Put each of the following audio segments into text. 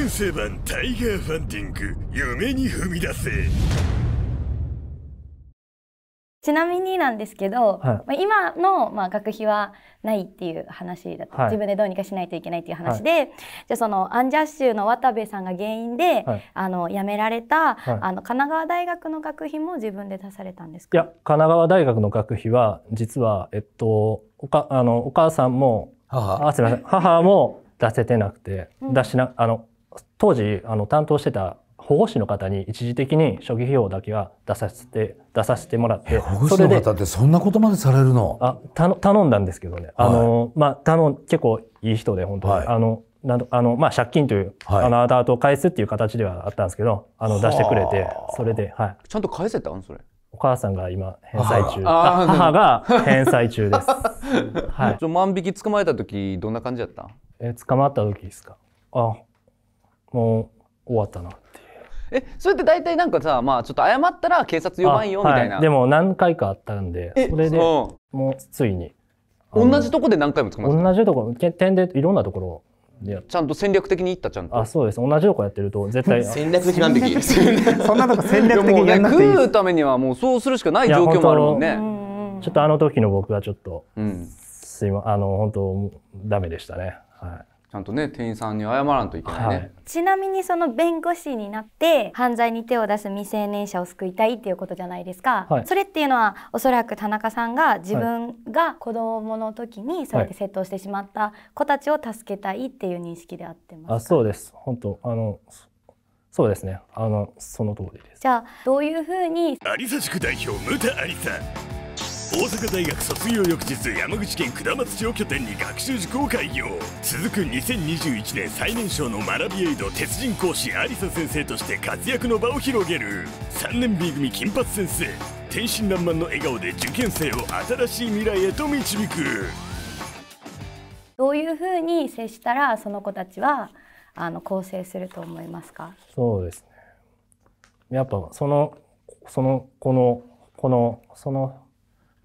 県政版タイガーファンディング夢に踏み出せちなみになんですけど、はい、まあ、今の、まあ、学費はないっていう話だと、はい、自分でどうにかしないといけないっていう話で、はい、じゃあそのアンジャッシュの渡部さんが原因で、はい、あの辞められた、あの神奈川大学の学費も自分で出されたんですかいや神奈川大学の学費は実は、えっと、おかあのお母さんも母あすみません母も出せてなくて、うん、出しなあの当時あの担当してた保護士の方に一時的に初期費用だけは出させて出させてもらって保護士の方ってそんなことまでされるのあた頼んだんですけどね、はい、あの、まあ、頼結構いい人で本当に、はい、あのなんあのまあ、借金という、はい、あのアダートを返すっていう形ではあったんですけどあの出してくれてそれで、はい、ちゃんと返せたんそれお母さんが今返済中母が返済中です、はい、万引き捕まえた時どんな感じだったえ捕まった時ですかあもう終わったなっていうえそれって大体なんかさまあちょっと謝ったら警察呼ばんよみたいな、はい、でも何回かあったんでそれでもうついに同じとこで何回も捕まった同じとこ点でいろんなところちゃんと戦略的にいったちゃんとあそうです同じとこやってると絶対 戦略的なんで そんなとこ戦略的にやんなくていい、ね、食うためにはもうそうするしかない状況もあるもんねちょっとあの時の僕はちょっと、うん、すいまあの本当ダメでしたねはいちゃんとね店員さんに謝らんといけないね、はい、ちなみにその弁護士になって犯罪に手を出す未成年者を救いたいっていうことじゃないですか、はい、それっていうのはおそらく田中さんが自分が子供の時にそうやって窃盗してしまった子たちを助けたいっていう認識であってますか、はい、あそうです本当あのそうですねあのその通りですじゃあどういうふうに有田塾代表ムタ有田大阪大学卒業翌日山口県下松町拠点に学習塾を開業続く2021年最年少の学びエイド鉄人講師ありさ先生として活躍の場を広げる3年 B 組金髪先生天真爛漫の笑顔で受験生を新しい未来へと導くどういうふうに接したらその子たちはあの構成すると思いますかそうですねやっぱそのそのこのこのその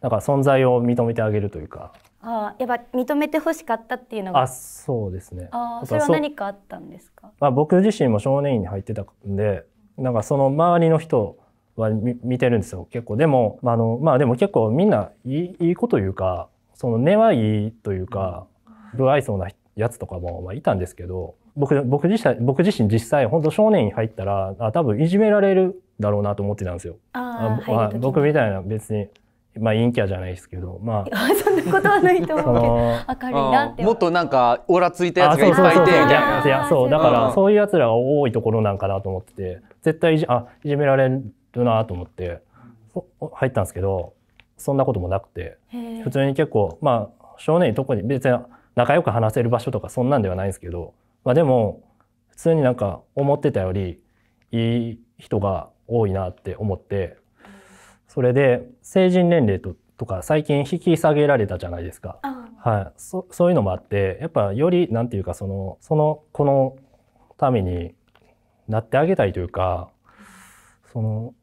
だから存在を認めてあげるというか。あやっぱ認めて欲しかったっていうのが。あ、そうですね。あそれは何かあったんですか。まあ、僕自身も少年院に入ってたんで、なんかその周りの人。は見てるんですよ結構でも、まあ、あのまあでも結構みんないいいい子というかその根はいいというか不愛想なやつとかもまあいたんですけど僕僕自身僕自身実際本当少年院入ったらあ多分いじめられるだろうなと思ってたんですよ。ああ僕みたいな別にまあ陰キャじゃないですけど、まあ。そんなことはないと思うけど、明るいなって。もっとなんか、オラついたやつがいっぱいいて。いや、そう、だから、そういうやつらが多いところなんかなと思ってて、絶対いじ、あ、いじめられるなと思って、入ったんですけど、そんなこともなくて、普通に結構、まあ、少年に特に別に仲良く話せる場所とかそんなんではないんですけど、まあでも、普通になんか思ってたよりいい人が多いなって思って、それで成人年齢ととか最近引き下げられたじゃないですか。はい、そそういうのもあってやっぱよりなんていうかそのその子のためになってあげたいというかその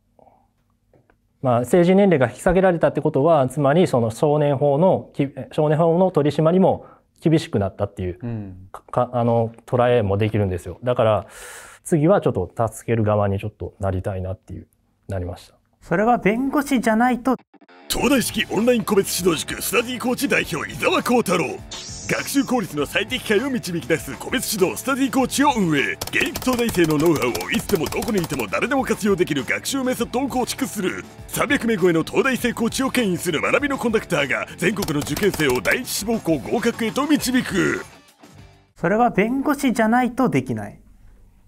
まあ、成人年齢が引き下げられたってことはつまりその少年法の少年法の取り締まりも厳しくなったっていう、うん、あの捉えもできるんですよだから次はちょっと助ける側にちょっとなりたいなっていうなりました。それは弁護士じゃないと東大式オンライン個別指導塾スタディコーチ代表伊沢幸太郎学習効率の最適解を導き出す個別指導スタディコーチを運営現役東大生のノウハウをいつでもどこにいても誰でも活用できる学習メソッドを構築する300名超えの東大生コーチを牽引する学びのコンダクターが全国の受験生を第一志望校合格へと導くそれは弁護士じゃないとできない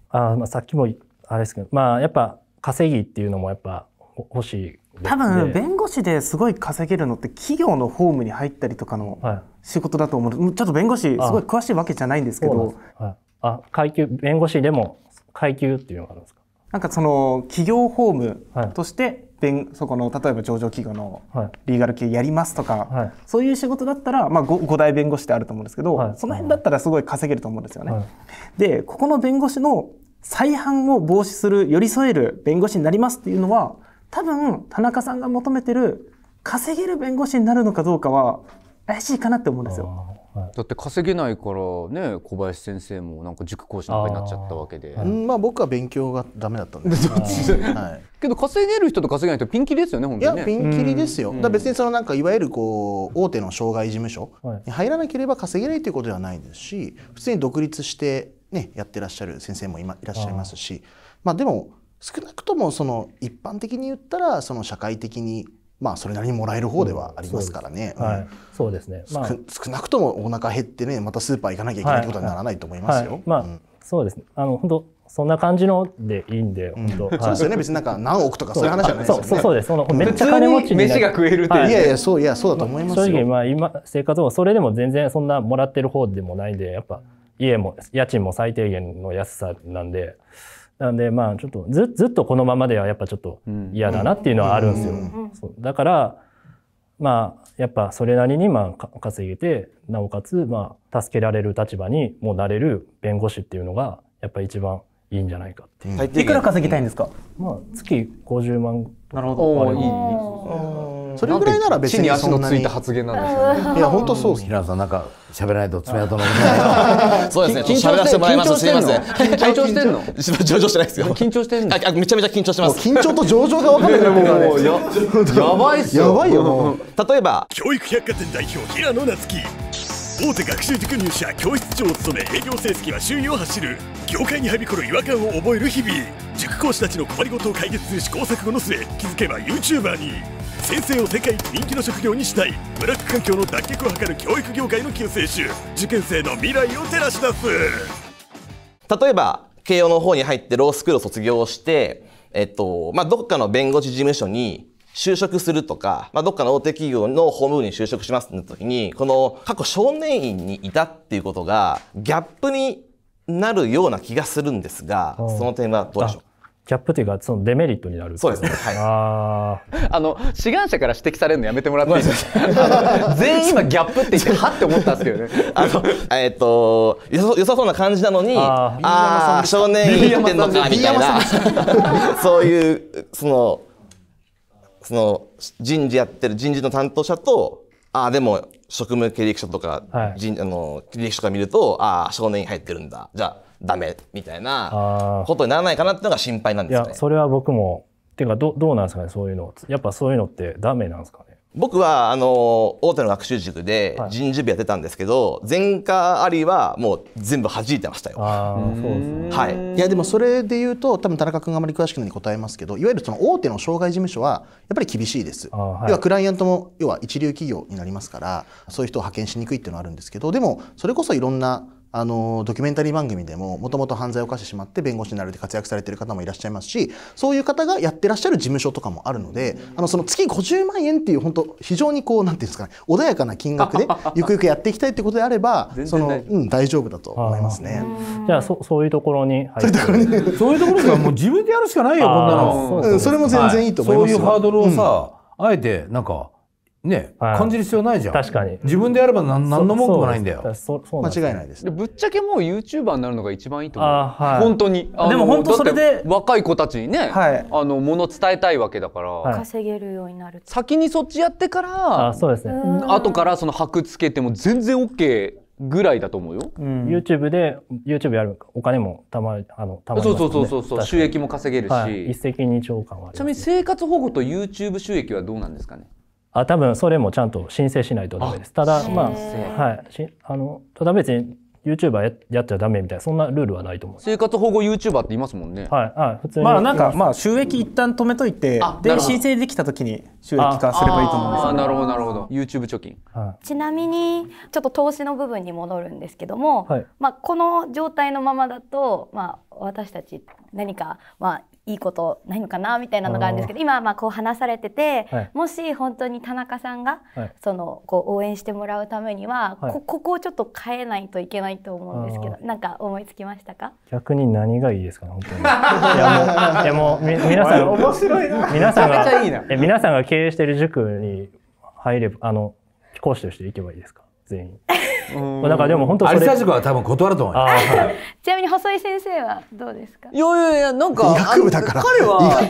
あ、まあ、さっきもあれですけどまあやっぱ稼ぎっていうのもやっぱ欲しい多分弁護士ですごい稼げるのって企業のホームに入ったりとかの仕事だと思う、はい、ちょっと弁護士すごい詳しいわけじゃないんですけどああ、階級弁護士でも階級っていうのがあるんですかなんかその企業ホームとして、はい、そこの例えば上場企業のリーガル系やりますとか、はい、そういう仕事だったら、まあ5、5, 大弁護士ってあると思うんですけど、はい、その辺だったらすごい稼げると思うんですよね。でここの弁護士の再犯を防止する寄り添える弁護士になりますっていうのは多分田中さんが求めてる稼げる弁護士になるのかどうかは怪しいかなって思うんですよ。だって稼げないからね小林先生もなんか塾講師なんかになっちゃったわけで、はい、まあ僕は勉強がダメだったんではい、けど稼げる人と稼げない人ピンキリですよね本当に、ね、いやピンキリですよ、うん、だ別にそのなんかいわゆるこう大手の障害事務所に入らなければ稼げないということではないですし普通に独立してねやってらっしゃる先生も今いらっしゃいますしまあでも少なくともその一般的に言ったらその社会的にまあそれなりにもらえる方ではありますからね。はい、そうですね。まあ、少なくともお腹減ってねまたスーパー行かなきゃいけないってことにならないと思いますよ。まあ、そうですね。あの本当そんな感じのでいいんで、うん、本当。そうですよね。別になんか何億とかそういう話じゃないですよね。そうそうです。そのめっちゃ金持ち飯が食えるって、はい、いやいやそういやそうだと思います正直まあ今生活もそれでも全然そんなもらってる方でもないんでやっぱ家も家賃も最低限の安さなんで。なんでまあちょっとずずっとこのままではやっぱちょっと嫌だなっていうのはあるんですよ。そうだからまあやっぱそれなりにまあ稼げてなおかつまあ助けられる立場にもなれる弁護士っていうのがやっぱ一番いいんじゃないかっていう。いくら稼ぎたいんですか、まあ、月50万なるほどそれぐらいなら別に足のついた発言なんですよ、ね、いや本当そうです、平野さんなんか喋らないと爪痕の そうですね喋らせてもらいますすませ緊張してんの 上場してないですよ緊張してんのあめちゃめちゃ緊張してます緊張と上場が分かんないもうややばいっすよやばいよ例えば教育百貨店代表平野夏樹大手学習塾入社教室長を務め営業成績は周囲を走る業界にはびこる違和感を覚える日々塾講師たちの困りごとを解決する試行錯誤の末気づけば YouTuber に先生を世界一人気の職業にしたいブラック環境の脱却を図る教育業界の救世主受験生の未来を照らし出す例えば慶応の方に入ってロースクールを卒業してえっとまあどっかの弁護士事務所に就職するとか、まあ、どっかの大手企業の法務部に就職しますってなった時に、この過去少年院にいたっていうことが、ギャップになるような気がするんですが、その点はどうでしょうキャップというか、そのデメリットになる。そうですね。はい。ああ。の、志願者から指摘されるのやめてもらっていいですか全員今ギャップって言って、はって思ったんですけどね。あの、えっ、ー、と、よさそうな感じなのに、ああ、少年院ってんのか、みたいな。そういう、その、その、人事やってる人事の担当者と、ああ、でも、職務経歴書とか、はい、あの、履歴書とか見ると、ああ、少年院入ってるんだ。じゃあ、ダメみたいなことにならないかなっていうのが心配なんですね。それは僕もっていうかどどうなんですかねそういうのやっぱそういうのってダメなんですかね僕はあの大手の学習塾で人事部やってたんですけど、はい、前科ありはもう全部弾いてましたよ。ではい、いやでもそれで言うと多分田中君あまり詳しくないに答えますけどいわゆるその大手の障害事務所はやっぱり厳しいです、はい、要はクライアントも要は一流企業になりますからそういう人を派遣しにくいっていうのはあるんですけどでもそれこそいろんなあのドキュメンタリー番組でももともと犯罪を犯してしまって弁護士になるで活躍されてる方もいらっしゃいますしそういう方がやってらっしゃる事務所とかもあるのであのその月50万円っていう本当非常にこうなんていうんですかね穏やかな金額で ゆくゆくやっていきたいってことであればその、うん、大丈夫だと思いますね。じゃあそそういうところに入ってそういうところに そういうところがもう自分でやるしかないよこんなのそ、ね,、れも全然いいと思います、はい、そういうハードルをさ、うん、あえてなんかね、はい、感じる必要ないじゃん確かに自分でやれば何何の文句もないんだよ間違いないです、でぶっちゃけもう YouTuber になるのが一番いいと思う、はい、本当にでも本当それで若い子たちにね、はい、あのもの伝えたいわけだから、はい、稼げるようになる先にそっちやってからあそうですね後からその箔つけても全然 OK ぐらいだと思うよ、うん、YouTube で YouTube やるお金もたまあのたまね、そうそうそうそう収益も稼げるし、はい、一石二鳥感はあちなみに生活保護と YouTube 収益はどうなんですかねあ多分それもちゃんと申請しないとダメです。ただまあはいしあのただ別に YouTuber ややっちゃダメみたいなそんなルールはないと思う生活保護 YouTuber って言いますもんねはい、はい、普通まあなんかまあ収益一旦止めといてで申請できた時に収益化すればいいと思うんですよ、ね、なるほどなるほど YouTube 貯金、はい、ちなみにちょっと投資の部分に戻るんですけども、はい、まあこの状態のままだとまあ私たち何かまあいいことないのかなみたいなのがあるんですけど今はまあこう話されてて、はい、もし本当に田中さんが、はい、そのこう応援してもらうためには、はい、こここをちょっと変えないといけないと思うんですけどなんか思いつきましたか逆に何がいいですかね本当に いやもういもう皆さん面白い皆さんがえ皆さんが経営している塾に入ればあの講師として行けばいいですか全員。うん、だからでも本当それ塾は多分断ると思います、はい、ちなみに細井先生はどうですかいやいやいやなんか医学部だから彼は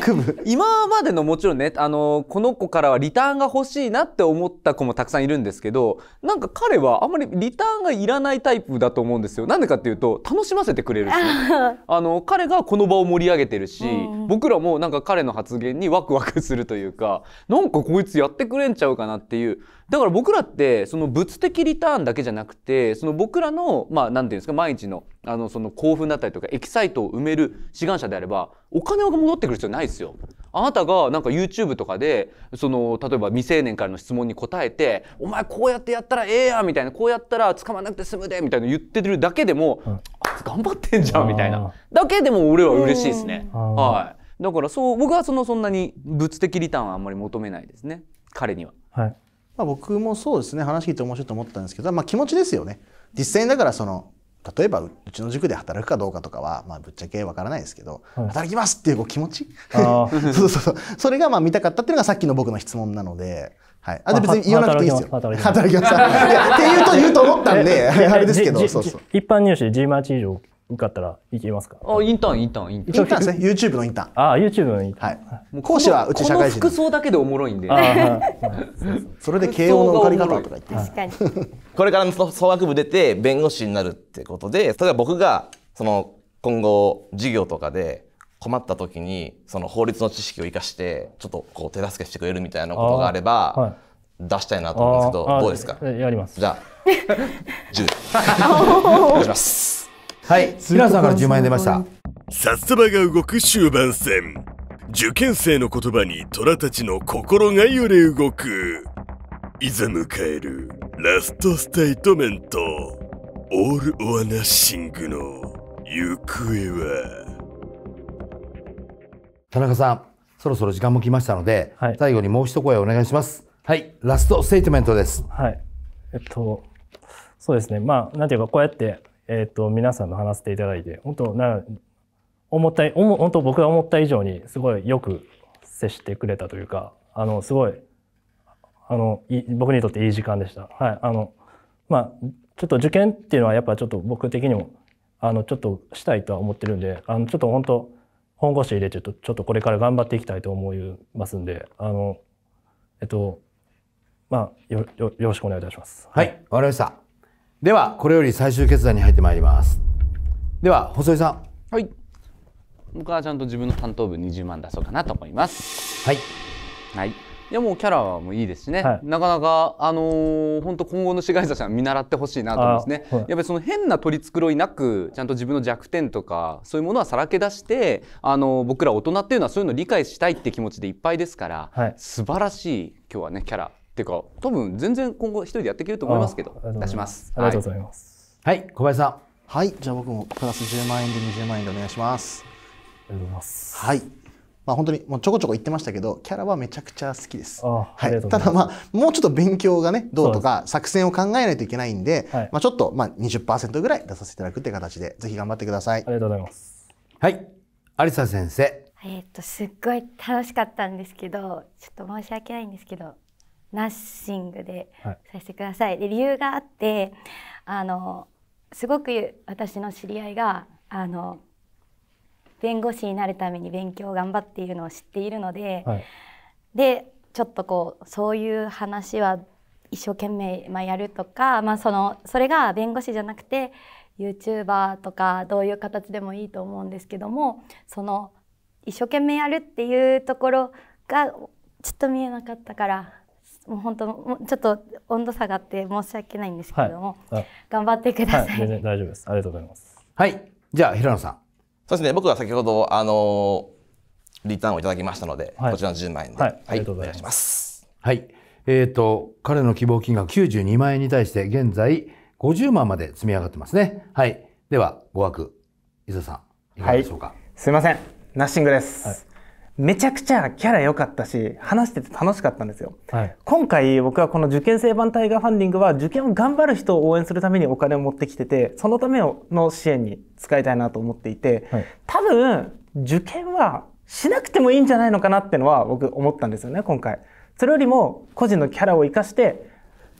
今までのもちろんねあのこの子からはリターンが欲しいなって思った子もたくさんいるんですけどなんか彼はあんまりリターンがいらないタイプだと思うんですよなんでかっていうと楽しませてくれるし、あの彼がこの場を盛り上げてるし、うん、僕らもなんか彼の発言にワクワクするというかなんかこいつやってくれんちゃうかなっていうだから僕らってその物的リターンだけじゃなくてその僕らのまあ何て言うんですか毎日のあのその興奮だったりとかエキサイトを埋める志願者であればお金が戻ってくる必要ないですよ。あなたがなんか YouTube とかでその例えば未成年からの質問に答えて「お前こうやってやったらええやみたいな「こうやったら捕まなくて済むで」みたいな言ってるだけでも「うん、頑張ってんじゃん」みたいなだけでも俺は嬉しいですね。はい、だからそう僕はそのそんなに物的リターンはあんまり求めないですね彼には。はいまあ、僕もそうですね話聞いて面白いと思ったんですけど、まあ、気持ちですよね実際にだからその例えばうちの塾で働くかどうかとかは、まあ、ぶっちゃけわからないですけど、はい、働きますっていう気持ち そうそうそうそれがまあ見たかったっていうのがさっきの僕の質問なので。はい、あで別に言わなくていいですよ。働きます。働きます。って言うと言うと思ったんで、あれですけど、そうそう。一般入試で G マーチ以上受かったら行きますかあ、インターン、インターン、インターン。インターンですね。YouTube のインターン。ああ、YouTube のインターン。はい。もう講師はうち社会人。服装だけでおもろいんで。それで慶応の受かり方とか言って。確かに。これからの総学部出て弁護士になるってことで、例えば僕が、その、今後、授業とかで、困った時にその法律の知識を生かしてちょっとこう手助けしてくれるみたいなことがあれば、出したいなと思うんですけどどうですかやりますじゃあ10お願いしますはい平野さんから10万円出ました札束が動く終盤戦受験生の言葉に虎たちの心が揺れ動くいざ迎えるラストステイトメントオール・オア・ナッシングの行方は田中さんそろそろ時間も来ましたので、はい、最後にもう一声お願いしますはいラストステイトメントですはいえっとそうですねまあなんていうかこうやってえっ、ー、と、皆さんの話していただいて、本当な、思った、本当僕が思った以上にすごいよく接してくれたというか、あの、すごい、あの、い僕にとっていい時間でした。はい。あの、まあ、ちょっと受験っていうのはやっぱちょっと僕的にも、あの、ちょっとしたいとは思ってるんで、あの、ちょっと本当、本腰入れてちょっと、ちょっとこれから頑張っていきたいと思いますんで、あの、えっと、まあ、よ、よ、よろしくお願いいたします。はい、わ、はい、かりました。ではこれより最終決断に入ってまいりますでは細井さんはい僕はちゃんと自分の担当部20万出そうかなと思いますはいはいいやもうキャラはもういいですしね、はい、なかなか、あのー、本当今後の志願者さん見習ってほしいなと思いますね、はい、やっぱりその変な取り繕いなくちゃんと自分の弱点とかそういうものはさらけ出して、あのー、僕ら大人っていうのはそういうのを理解したいって気持ちでいっぱいですから、はい、素晴らしい今日はねキャラっていうか多分全然今後一人でやっていけると思いますけど出しますありがとうございます、はい、小林さんはいじゃあ僕もプラス10万円で20万円でお願いしますありがとうございますはいまあ、本当にもうちょこちょこ言ってましたけどキャラはめちゃくちゃ好きです。はい、ただまあもうちょっと勉強がねどうとか作戦を考えないといけないんで、はい、まあ、ちょっとまあ20%ぐらい出させていただくって形でぜひ頑張ってください。ありがとうございます。はい、有リ先生。えっとすっごい楽しかったんですけどちょっと申し訳ないんですけどナッシングでさせてください。はい、で理由があってあのすごく私の知り合いがあの弁護士になるために勉強を頑張っているのを知っているので、はい、でちょっとこうそういう話は一生懸命、まあ、やるとか、まあ、そのそれが弁護士じゃなくて YouTuber とかどういう形でもいいと思うんですけどもその一生懸命やるっていうところがちょっと見えなかったからもう本当もうちょっと温度下がって申し訳ないんですけれども、はい、頑張ってください、はい、大丈夫ですありがとうございますはいじゃあ平野さんそうですね僕は先ほどあのリターンをいただきましたので、はい、こちらの10万円で、はい、はい、ございますはいえっ、ー、と彼の希望金額92万円に対して現在50万まで積み上がってますねはいでは5枠伊沢さんいかがでしょうか、すいませんナッシングです、はいめちゃくちゃキャラ良かったし話してて楽しかったんですよ、はい、今回僕はこの受験生版タイガーファンディングは受験を頑張る人を応援するためにお金を持ってきててそのための支援に使いたいなと思っていて、はい、多分受験はしなくてもいいんじゃないのかなってのは僕思ったんですよね今回それよりも個人のキャラを活かして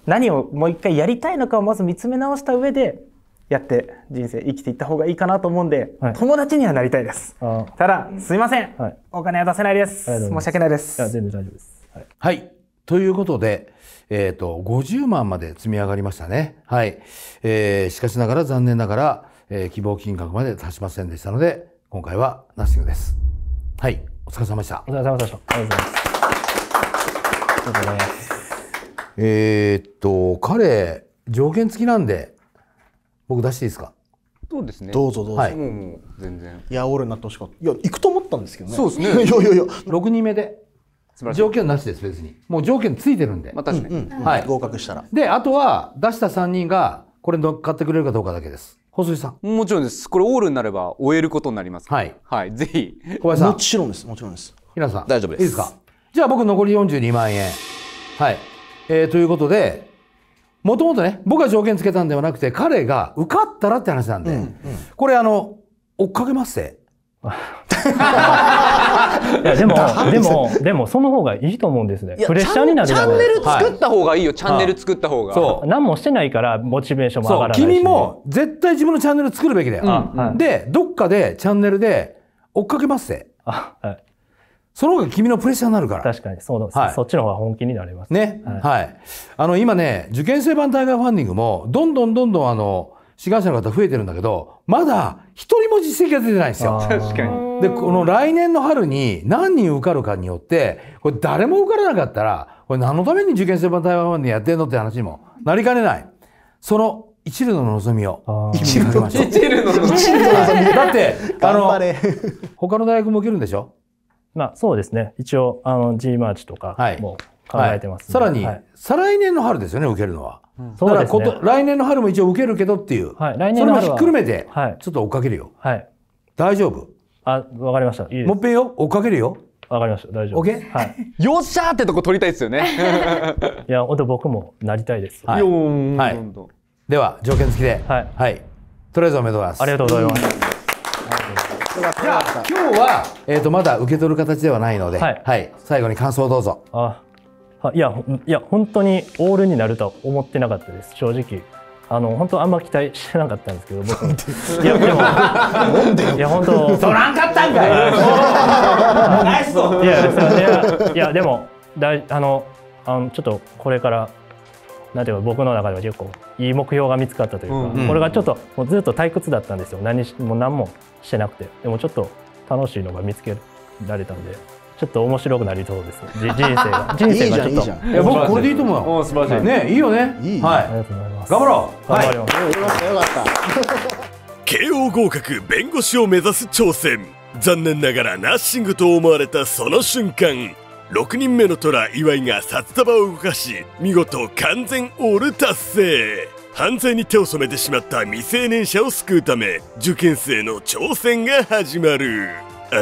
何をもう一回やりたいのかをまず見つめ直した上でやって人生生きていった方がいいかなと思うんで、はい、友達にはなりたいですただすいません、はい、お金は出せないです申し訳ないですいや全然大丈夫です、はい、はい、ということでえっ、ー、と50万まで積み上がりましたねはい、えー、しかしながら残念ながら、えー、希望金額まで達しませんでしたので今回はナッシングですはいお疲れ様でしたお疲れ様でしたありがとうございますえっと彼条件付きなんで僕出していいですかそうですね。どうぞどうぞ。はい、もうもう全然。いや、俺なってほしかった。いや、行くと思ったんですけどね。そうですね。いやいやいや。6人目で。条件なしです、別に。もう条件ついてるんで。まあ確かに。はい。合格したら。で、あとは、出した3人が、これ乗っかってくれるかどうかだけです。細井さん。もちろんです。これオールになれば終えることになります。はい。はい。ぜひ。小林さん。もちろんです。もちろんです。皆さん。大丈夫です。いいですかじゃあ僕残り42万円。はい。えー、ということで、もともとね、僕が条件つけたんではなくて、彼が受かったらって話なんで、うんうん、これあの、追っかけまっせ。いや でも、でも、でも、その方がいいと思うんですね。プレッシャーになるチャンネル作った方がいいよ、チャンネル作った方が。そう。何もしてないから、モチベーションも上がらない君も、絶対自分のチャンネル作るべきだよ。で、どっかで、チャンネルで、追っかけまっせ。はい、その方が君のプレッシャーになるから。確かに、そうです、はい、そっちの方が本気になります。ね。はい。はい、あの、今ね、受験生版対外ファンディングも、どんどんどんどん、あの、志願者の方増えてるんだけど、まだ一人も実績が出てないんですよ。確かに。で、この来年の春に何人受かるかによって、これ誰も受からなかったら、これ何のために受験生版対外ファンディングやってんのって話にもなりかねない。その一縷の望みを一縷の望み。だって、あの、他の大学も受けるんでしょまあそうですね。一応、あの、G マーチとかも考えてます、はいはい、さらに、再来年の春ですよね、受けるのは。そうですね。来年の春も一応受けるけどっていう。はい、来年の春は。それもひっくるめて、ちょっと追っかけるよ。はい。大丈夫あ、わかりました。いいです。もっぺんよ、追っかけるよ。わかりました。大丈夫。はい。よっしゃーってとこ取りたいですよね。いや、本当僕もなりたいです。はい。はい、では、条件付きで。はい。はい。とりあえずおめでとうございます。ありがとうございます。じゃあ今日は、えー、とまだ受け取る形ではないので、はい、はい、最後に感想をどうぞあいやいや本当にオールになるとは思ってなかったです正直あの本当あんま期待してなかったんですけど僕いやでもいや本当取らんかったんかい いやいやでもだいあのあのちょっとこれからなんていうか僕の中では結構いい目標が見つかったというか、うん、これがちょっともうずっと退屈だったんですよ何も何もしてなくてでもちょっと楽しいのが見つけられたんでちょっと面白くなりそうです。人生が。人生がちょっと。いいいや、僕これでいいと思うよ。素晴らしい。ね、いいよね。いい。はい。ありがとうございます。頑張ろう。はい。よかったよかった。慶応合格弁護士を目指す挑戦。残念ながらナッシングと思われたその瞬間6人目の虎岩井が札束を動かし見事完全オール達成犯罪に手を染めてしまった未成年者を救うため受験生の挑戦が始まる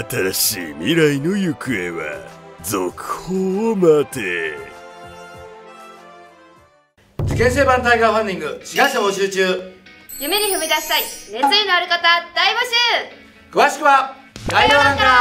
新しい未来の行方は続報を待て受験生版タイガーファンディング志願者募集中夢に踏み出したい熱意のある方大募集詳しくは概要欄から